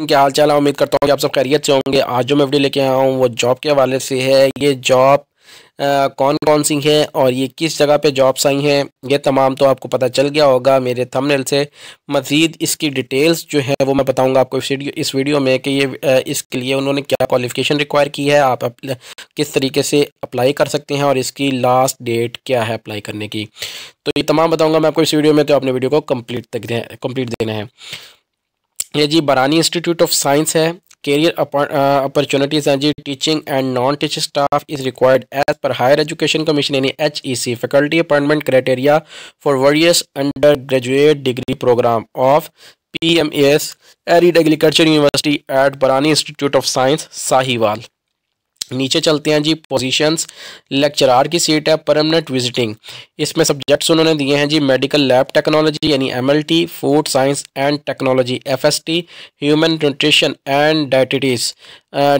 इनके हाल चाल उम्मीद करता हूँ कि आप सब खैरियत से होंगे आज जो मैं वीडियो लेके आया हूँ वो जॉब के हवाले से है ये जॉब कौन कौन सी है और ये किस जगह पे जॉब्स आई हैं ये तमाम तो आपको पता चल गया होगा मेरे थंबनेल से मज़ीद इसकी डिटेल्स जो है वो मैं बताऊंगा आपको इस वीडियो इस वीडियो में कि ये इसके लिए उन्होंने क्या क्वालिफिकेशन रिक्वायर की है आप किस तरीके से अप्लाई कर सकते हैं और इसकी लास्ट डेट क्या है अप्लाई करने की तो ये तमाम बताऊँगा मैं आपको इस वीडियो में तो आपने वीडियो को कम्प्लीट तक कम्प्लीट देना है ये जी बरानी इंस्टीट्यूट ऑफ साइंस है करियर अपॉर्चुनिटीज uh, हैं जी teaching and non teaching staff is required as per higher education commission यानी H E C faculty appointment criteria for various undergraduate degree programme of P M S arid agriculture university at Barani institute of science Sahiwal नीचे चलते हैं जी positions lecturer की seat है permanent visiting इसमें subjects उन्होंने दिए हैं जी मेडिकल लैब टेक्नोलॉजी यानी MLT food science and technology FST human nutrition and dietetics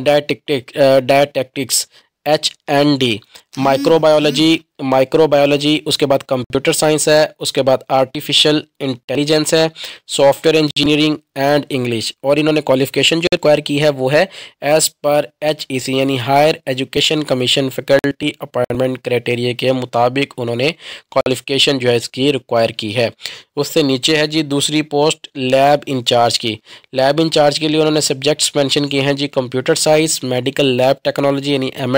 dietetics dietetics H and D microbiology microbiology उसके बाद कंप्यूटर साइंस है उसके बाद आर्टिफिशियल इंटेलिजेंस है सॉफ्टवेयर इंजीनियरिंग एंड इंग्लिश और इन्होंने क्वालिफिकेशन जो रिक्वायर की है वो है as per H E C यानी higher education commission faculty appointment criteria के मुताबिक उन्होंने क्वालिफिकेशन जो है इसकी रिक्वायर की है उससे नीचे है जी दूसरी पोस्ट लैब इंचार्ज की लैब इंचार्ज के लिए उन्होंने सब्जेक्ट्स मैंशन किए हैं जी computer science medical lab technology यानी M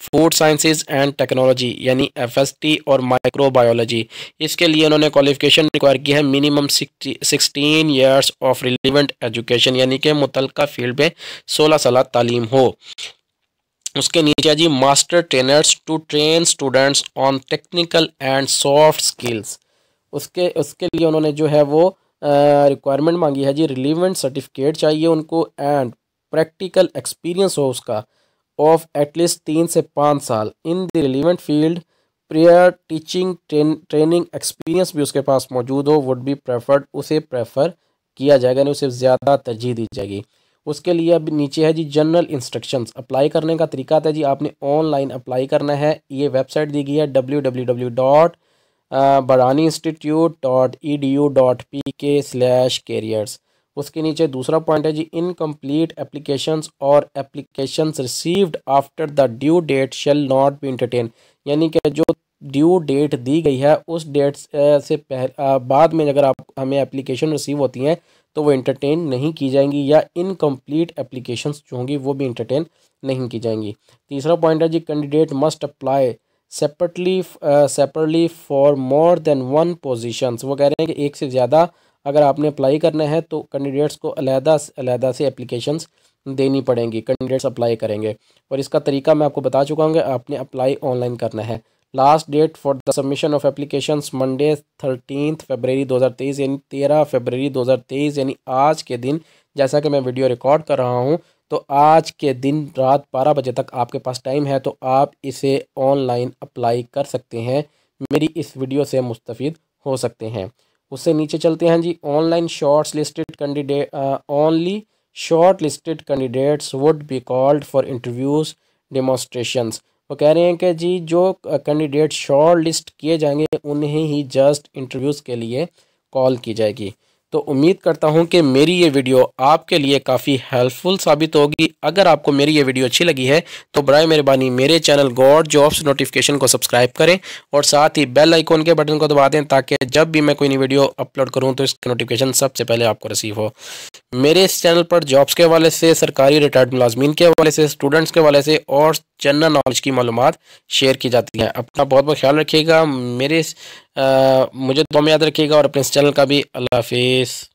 food sciences and technology यानी यानी एफ और माइक्रोबायोलॉजी इसके लिए उन्होंने क्वालिफिकेशन रिक्वायर की है minimum sixteen years of relevant education यानी कि मुतल फील्ड में सोलह साल तालीम हो उसके नीचे जी master trainers to train students on technical and soft skills उसके उसके लिए उन्होंने जो है वो रिक्वायरमेंट मांगी है जी रिलीवेंट सर्टिफिकेट चाहिए उनको एंड प्रैक्टिकल एक्सपीरियंस हो उसका ऑफ एटलीस्ट तीन से पाँच साल in the relevant field prior teaching train training experience भी उसके पास मौजूद हो वुड बी प्रेफर्ड उसे प्रेफर किया जाएगा यानी उसे ज़्यादा तरजीह दी जाएगी उसके लिए अब नीचे है जी जनरल इंस्ट्रक्शंस अप्लाई करने का तरीका था जी आपने ऑनलाइन अप्लाई करना है ये वेबसाइट दी गई है W W W dot Barani institute dot E D U dot P K slash careers उसके नीचे दूसरा पॉइंट है जी इनकम्प्लीट एप्लीकेशंस और applications received after the due date shall not be entertain यानी कि जो ड्यू डेट दी गई है उस डेट से पहले बाद में अगर आप हमें एप्लीकेशन रिसीव होती हैं तो वो इंटरटेन नहीं की जाएंगी या इनकम्प्लीट एप्लीकेशंस जो होंगी वो भी इंटरटेन नहीं की जाएंगी तीसरा पॉइंट है जी candidate must apply separately separately for more than one positions वो कह रहे हैं कि एक से ज़्यादा अगर आपने अप्लाई करना है तो कैंडिडेट्स को अलहदा अलहदा से एप्लीकेशंस देनी पड़ेंगी कैंडिडेट्स अप्लाई करेंगे और इसका तरीका मैं आपको बता चुका हूँ आपने अप्लाई ऑनलाइन करना है last date for the submission of application Monday thirteen February 2023 यानी तेरह फेबररी 2023 यानी आज के दिन जैसा कि मैं वीडियो रिकॉर्ड कर रहा हूँ तो आज के दिन रात बारह बजे तक आपके पास टाइम है तो आप इसे ऑनलाइन अप्लाई कर सकते हैं मेरी इस वीडियो से मुस्तफ़ हो सकते हैं उससे नीचे चलते हैं जी online shorts listed candidate only short listed candidates would be called for interviews demonstrations वो कह रहे हैं कि जी जो कैंडिडेट शॉर्ट लिस्ट किए जाएंगे उन्हें ही जस्ट इंटरव्यूज़ के लिए कॉल की जाएगी तो उम्मीद करता हूँ कि मेरी ये वीडियो आपके लिए काफ़ी हेल्पफुल साबित होगी अगर आपको मेरी ये वीडियो अच्छी लगी है तो बर मेहरबानी मेरे चैनल गॉड जॉब्स नोटिफिकेशन को सब्सक्राइब करें और साथ ही बेल आइकॉन के बटन को दबा दें ताकि जब भी मैं कोई नई वीडियो अपलोड करूँ तो इसकी नोटिफिकेशन सबसे पहले आपको रिसीव हो मेरे इस चैनल पर जॉब्स के हवाले से सरकारी रिटायर्ड मुलाजमीन के हवाले से स्टूडेंट्स के हवाले से और जनरल नॉलेज की मालूम शेयर की जाती हैं अपना बहुत बहुत ख्याल रखिएगा मेरे मुझे दो में याद रखिएगा और अपने चैनल का भी अल्लाह हाफिज़